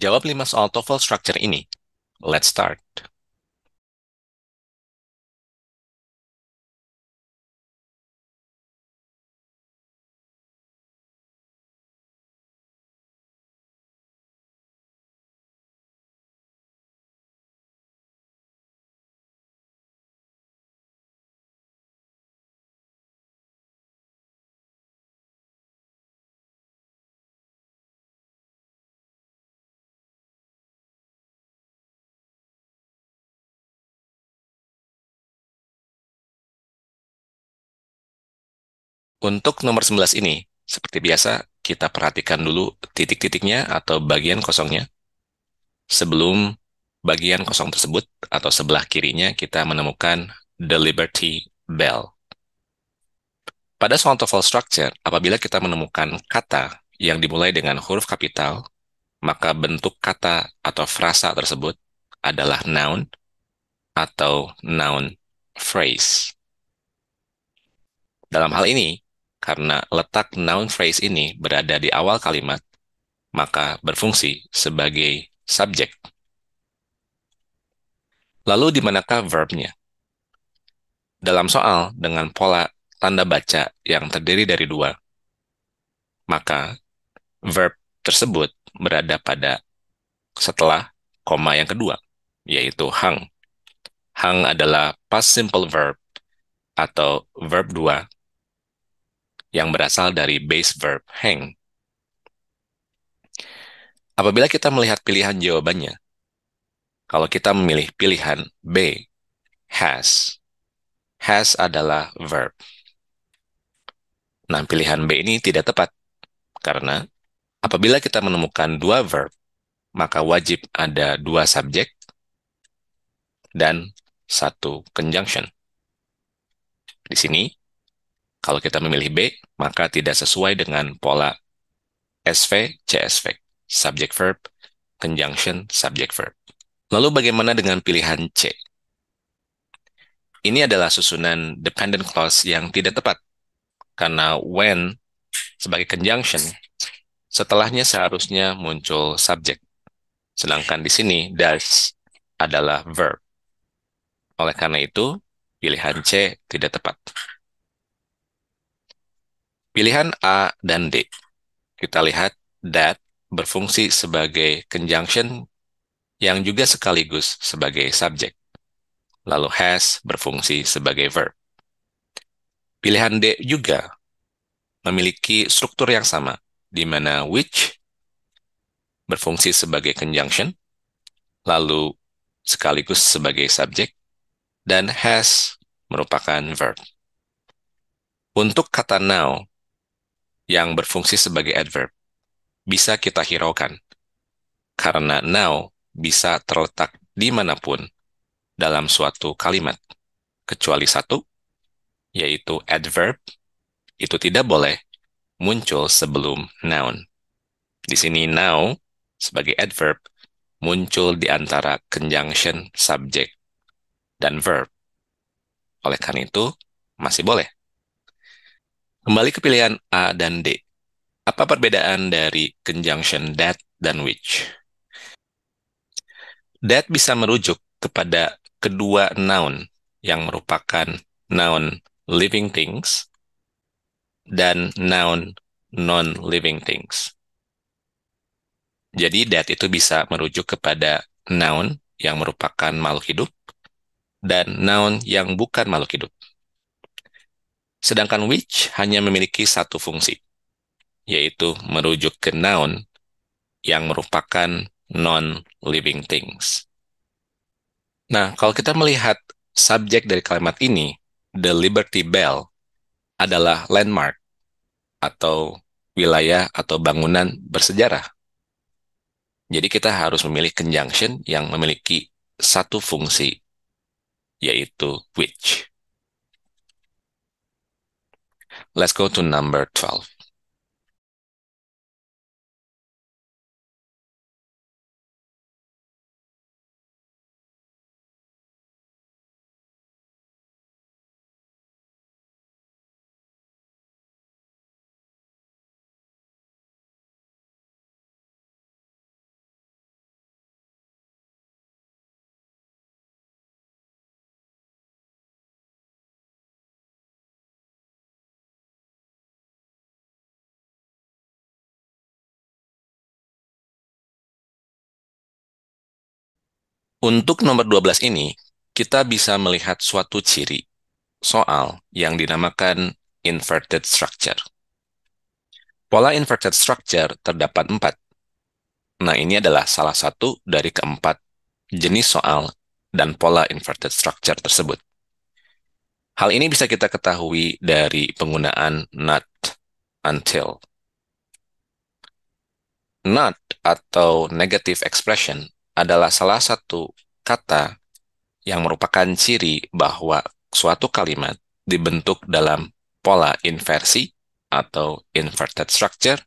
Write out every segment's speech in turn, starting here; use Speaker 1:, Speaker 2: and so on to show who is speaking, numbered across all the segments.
Speaker 1: Jawab 5 soal TOEFL structure ini. Let's start. Untuk nomor 11 ini, seperti biasa, kita perhatikan dulu titik-titiknya atau bagian
Speaker 2: kosongnya. Sebelum bagian kosong tersebut atau sebelah kirinya, kita menemukan the Liberty Bell. Pada soal TOEFL structure, apabila kita menemukan kata yang dimulai dengan huruf kapital, maka bentuk kata atau frasa tersebut adalah noun atau noun phrase. Dalam hal ini, karena letak noun phrase ini berada di awal kalimat, maka berfungsi sebagai subjek. Lalu di manakah verbnya? Dalam soal dengan pola tanda baca yang terdiri dari dua, maka verb tersebut berada pada setelah koma yang kedua, yaitu hang. Hang adalah past simple verb atau verb 2 yang berasal dari base verb hang. Apabila kita melihat pilihan jawabannya, kalau kita memilih pilihan B, has. Has adalah verb. Nah, pilihan B ini tidak tepat karena apabila kita menemukan dua verb, maka wajib ada dua subjek dan satu conjunction. Di sini kalau kita memilih B, maka tidak sesuai dengan pola SV, CSV, subject verb, conjunction, subject verb. Lalu bagaimana dengan pilihan C? Ini adalah susunan dependent clause yang tidak tepat. Karena when sebagai conjunction, setelahnya seharusnya muncul subject. Sedangkan di sini, does adalah verb. Oleh karena itu, pilihan C tidak tepat. Pilihan A dan D. Kita lihat that berfungsi sebagai conjunction yang juga sekaligus sebagai subjek. Lalu has berfungsi sebagai verb. Pilihan D juga memiliki struktur yang sama, di mana which berfungsi sebagai conjunction, lalu sekaligus sebagai subjek, dan has merupakan verb. Untuk kata now, yang berfungsi sebagai adverb bisa kita hiraukan karena now bisa terletak dimanapun dalam suatu kalimat kecuali satu yaitu adverb itu tidak boleh muncul sebelum noun. Di sini now sebagai adverb muncul di antara conjunction subject dan verb. Oleh karena itu masih boleh Kembali ke pilihan A dan D. Apa perbedaan dari conjunction that dan which? That bisa merujuk kepada kedua noun yang merupakan noun living things dan noun non-living things. Jadi that itu bisa merujuk kepada noun yang merupakan makhluk hidup dan noun yang bukan makhluk hidup. Sedangkan which hanya memiliki satu fungsi, yaitu merujuk ke noun yang merupakan non-living things. Nah, kalau kita melihat subjek dari kalimat ini, the Liberty Bell adalah landmark atau wilayah atau bangunan bersejarah. Jadi kita harus memilih conjunction yang memiliki satu fungsi,
Speaker 1: yaitu which. Let's go to number 12. Untuk nomor 12 ini, kita bisa
Speaker 2: melihat suatu ciri soal yang dinamakan inverted structure. Pola inverted structure terdapat empat. Nah, ini adalah salah satu dari keempat jenis soal dan pola inverted structure tersebut. Hal ini bisa kita ketahui dari penggunaan not, until. Not atau negative expression adalah salah satu kata yang merupakan ciri bahwa suatu kalimat dibentuk dalam pola inversi atau inverted structure,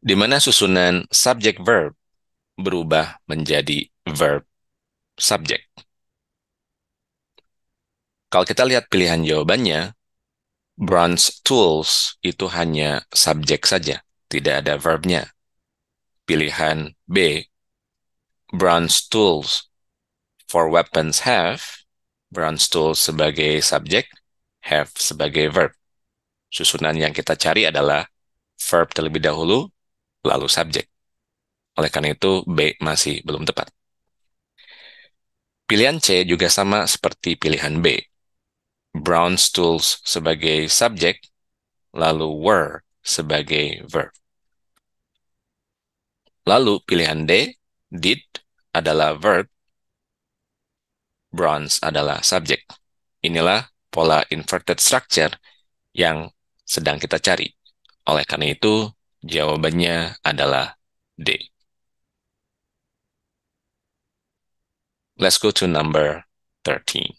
Speaker 2: di mana susunan subject verb berubah menjadi verb subject. Kalau kita lihat pilihan jawabannya, bronze tools itu hanya subjek saja, tidak ada verbnya. Pilihan B bronze tools for weapons have, bronze tools sebagai subjek, have sebagai verb. Susunan yang kita cari adalah verb terlebih dahulu, lalu subjek. Oleh karena itu, B masih belum tepat. Pilihan C juga sama seperti pilihan B. bronze tools sebagai subjek, lalu were sebagai verb. Lalu pilihan D, did, adalah verb, bronze adalah subject. Inilah pola inverted structure yang sedang kita cari. Oleh karena itu, jawabannya adalah D.
Speaker 1: Let's go to number 13.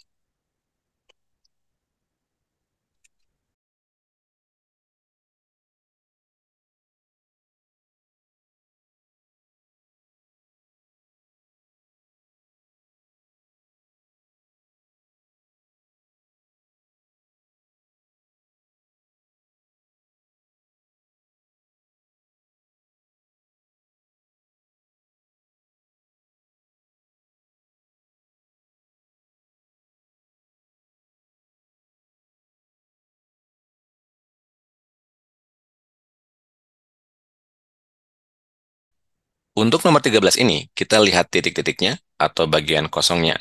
Speaker 1: Untuk nomor 13 ini, kita lihat titik-titiknya atau bagian kosongnya.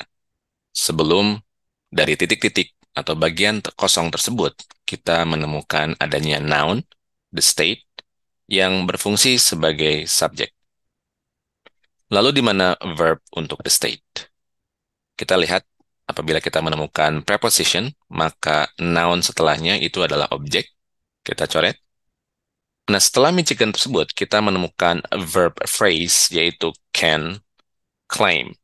Speaker 1: Sebelum
Speaker 2: dari titik-titik atau bagian kosong tersebut, kita menemukan adanya noun, the state, yang berfungsi sebagai subjek. Lalu di mana verb untuk the state? Kita lihat apabila kita menemukan preposition, maka noun setelahnya itu adalah objek. Kita coret. Nah, setelah Michigan tersebut, kita menemukan verb phrase yaitu can claim.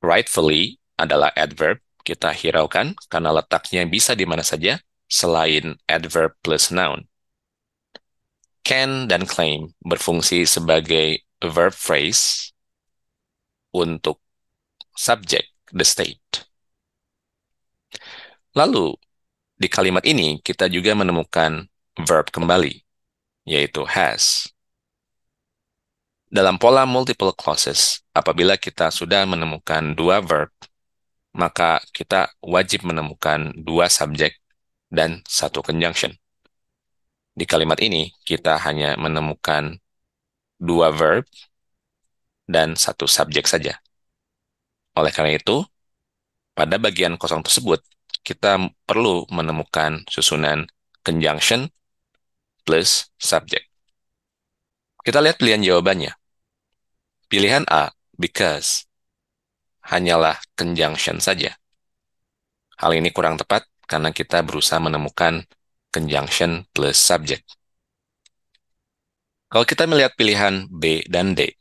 Speaker 2: Rightfully adalah adverb, kita hiraukan karena letaknya bisa di mana saja selain adverb plus noun. Can dan claim berfungsi sebagai verb phrase untuk subject, the state. Lalu, di kalimat ini kita juga menemukan verb kembali, yaitu has. Dalam pola multiple clauses, apabila kita sudah menemukan dua verb, maka kita wajib menemukan dua subjek dan satu conjunction. Di kalimat ini, kita hanya menemukan dua verb dan satu subjek saja. Oleh karena itu, pada bagian kosong tersebut, kita perlu menemukan susunan conjunction plus subject. Kita lihat pilihan jawabannya. Pilihan A, because. Hanyalah conjunction saja. Hal ini kurang tepat karena kita berusaha menemukan conjunction plus subject. Kalau kita melihat pilihan B dan D,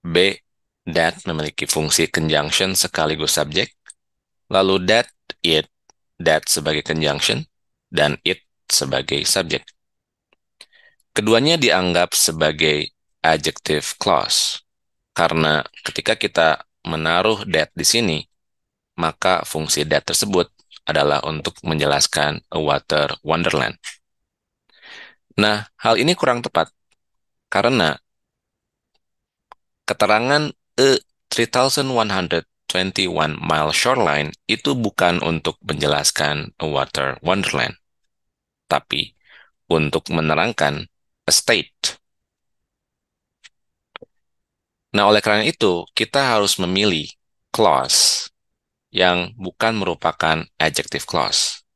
Speaker 2: B that memiliki fungsi conjunction sekaligus subject, lalu that, it, that sebagai conjunction, dan it sebagai subject. Keduanya dianggap sebagai adjective clause karena ketika kita menaruh that di sini, maka fungsi that tersebut adalah untuk menjelaskan a water wonderland. Nah, hal ini kurang tepat karena keterangan a 3121 mile shoreline itu bukan untuk menjelaskan a water wonderland, tapi untuk menerangkan estate. Nah, oleh karena itu, kita harus memilih clause yang bukan merupakan adjective clause,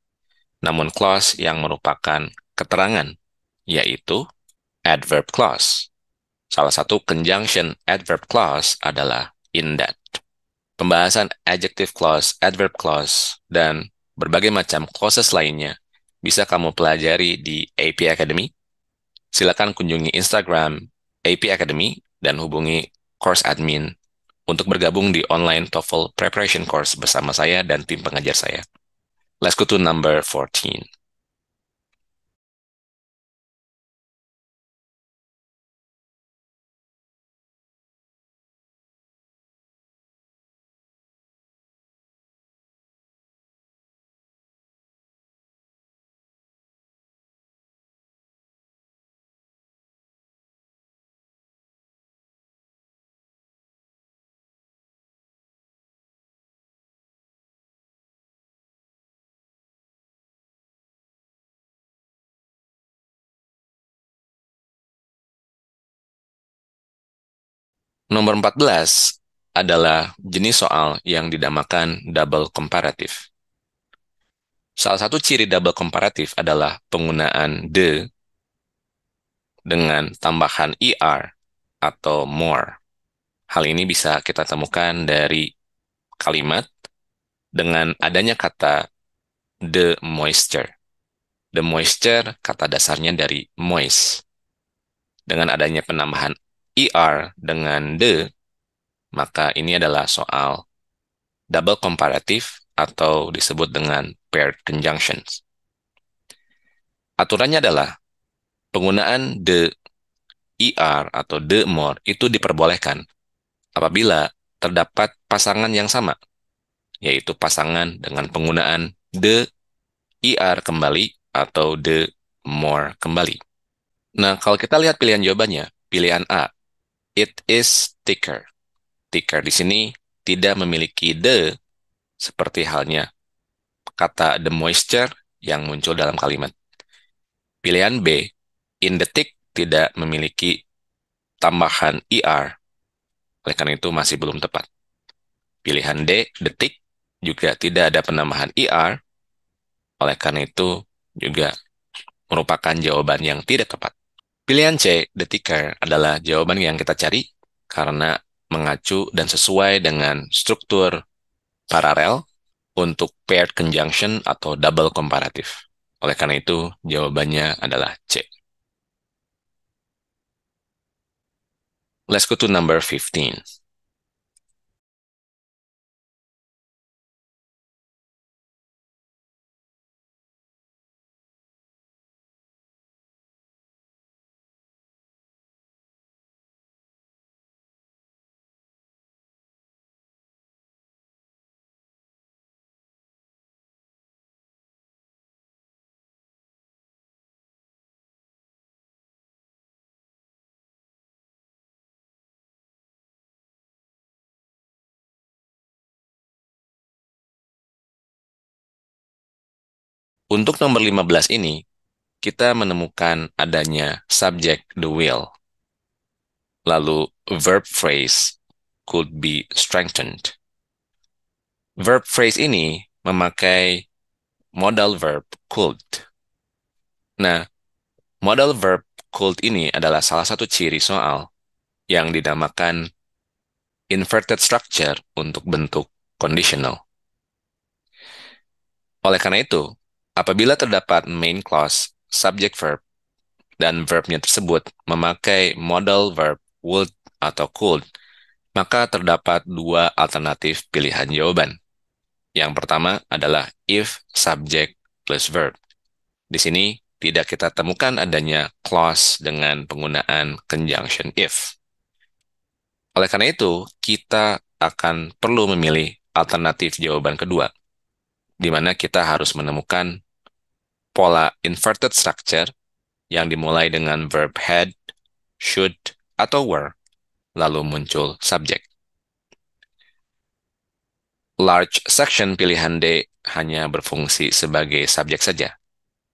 Speaker 2: namun clause yang merupakan keterangan, yaitu adverb clause. Salah satu conjunction adverb clause adalah in that. Pembahasan adjective clause, adverb clause, dan berbagai macam clauses lainnya bisa kamu pelajari di AP Academy silakan kunjungi Instagram AP Academy dan hubungi course admin untuk bergabung di online TOEFL preparation course bersama saya dan
Speaker 1: tim pengajar saya. Let's go to number 14. Nomor 14 adalah jenis soal yang didamakan double comparative.
Speaker 2: Salah satu ciri double comparative adalah penggunaan the dengan tambahan er atau more. Hal ini bisa kita temukan dari kalimat dengan adanya kata the moisture. The moisture kata dasarnya dari moist. Dengan adanya penambahan ER dengan the, maka ini adalah soal double komparatif atau disebut dengan paired conjunctions. Aturannya adalah penggunaan the ER atau the more itu diperbolehkan apabila terdapat pasangan yang sama, yaitu pasangan dengan penggunaan the ER kembali atau the more kembali. Nah, kalau kita lihat pilihan jawabannya, pilihan A It is thicker. Thicker di sini tidak memiliki the seperti halnya kata the moisture yang muncul dalam kalimat. Pilihan B, in the thick tidak memiliki tambahan ER. Oleh karena itu masih belum tepat. Pilihan D, the thick juga tidak ada penambahan er. Oleh karena itu juga merupakan jawaban yang tidak tepat. Pilihan C, the ticker, adalah jawaban yang kita cari karena mengacu dan sesuai dengan struktur paralel untuk paired conjunction atau double komparatif. Oleh karena itu, jawabannya adalah
Speaker 1: C. Let's go to number 15. Untuk nomor 15 ini, kita
Speaker 2: menemukan adanya subject the will. Lalu verb phrase could be strengthened. Verb phrase ini memakai modal verb could. Nah, modal verb could ini adalah salah satu ciri soal yang dinamakan inverted structure untuk bentuk conditional. Oleh karena itu, Apabila terdapat main clause, subject verb, dan verbnya tersebut memakai modal verb would atau could, maka terdapat dua alternatif pilihan jawaban. Yang pertama adalah if subject plus verb. Di sini tidak kita temukan adanya clause dengan penggunaan conjunction if. Oleh karena itu, kita akan perlu memilih alternatif jawaban kedua, di mana kita harus menemukan pola inverted structure yang dimulai dengan verb had, should, atau were, lalu muncul subjek. Large section pilihan D hanya berfungsi sebagai subjek saja.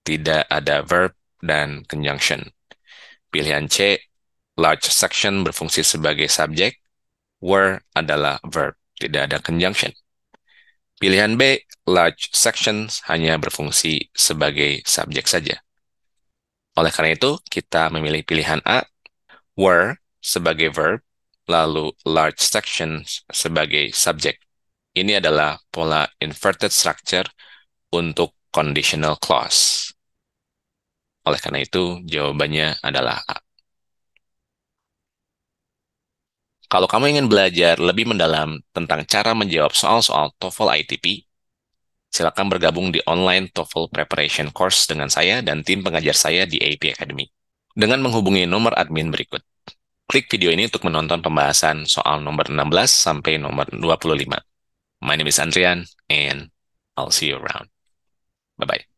Speaker 2: Tidak ada verb dan conjunction. Pilihan C, large section berfungsi sebagai subjek, were adalah verb, tidak ada conjunction. Pilihan B, large sections hanya berfungsi sebagai subjek saja. Oleh karena itu, kita memilih pilihan A, were sebagai verb, lalu large sections sebagai subjek. Ini adalah pola inverted structure untuk conditional clause. Oleh karena itu, jawabannya adalah A. Kalau kamu ingin belajar lebih mendalam tentang cara menjawab soal-soal TOEFL ITP, silakan bergabung di online TOEFL Preparation Course dengan saya dan tim pengajar saya di AP Academy dengan menghubungi nomor admin berikut. Klik video ini untuk menonton pembahasan
Speaker 1: soal nomor 16 sampai nomor 25. My name is Andrian, and I'll see you around. Bye-bye.